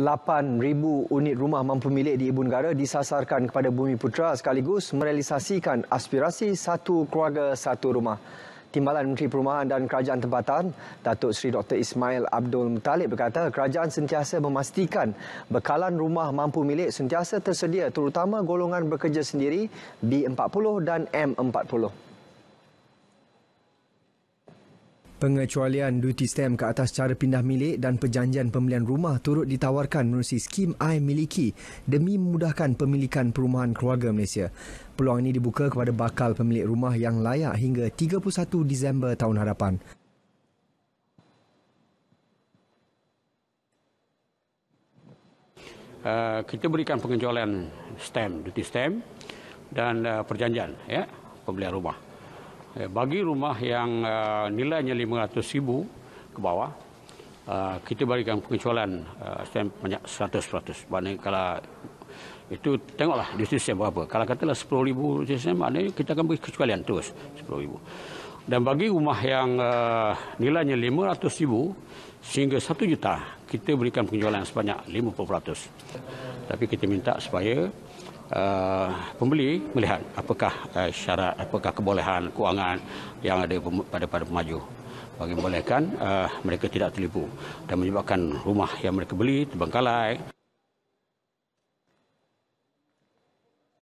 8,000 unit rumah mampu milik di Ibu Negara disasarkan kepada Bumi Putra sekaligus merealisasikan aspirasi satu keluarga satu rumah. Timbalan Menteri Perumahan dan Kerajaan Tempatan, Datuk Seri Dr. Ismail Abdul Mutalib berkata kerajaan sentiasa memastikan bekalan rumah mampu milik sentiasa tersedia terutama golongan bekerja sendiri B40 dan M40. Pengecualian duty stamp ke atas cara pindah milik dan perjanjian pembelian rumah turut ditawarkan menerusi skim I Miliki demi memudahkan pemilikan perumahan keluarga Malaysia. Peluang ini dibuka kepada bakal pemilik rumah yang layak hingga 31 Disember tahun hadapan. Uh, kita berikan pengecualian stamp, duty stamp dan uh, perjanjian ya, pembelian rumah. Eh, bagi rumah yang uh, nilainya 500,000 ke bawah eh, kita berikan pengecualian uh, stamp banyak 100%. Maknanya kalau itu tengoklah di sistem stamp berapa. Kalau katalah 10,000 di sistem, stamp maknanya kita akan beri kecualian terus 10,000. Dan bagi rumah yang uh, nilainya 500,000 sehingga 1 juta kita berikan pengecualian sebanyak 50%. Tapi kita minta supaya Eh, pembeli melihat apakah uh, syarat apakah kebolehan kewangan yang ada pada pada pemaju bagi membolehkan eh, mereka tidak terlibu dan menyebabkan rumah yang mereka beli terbengkalai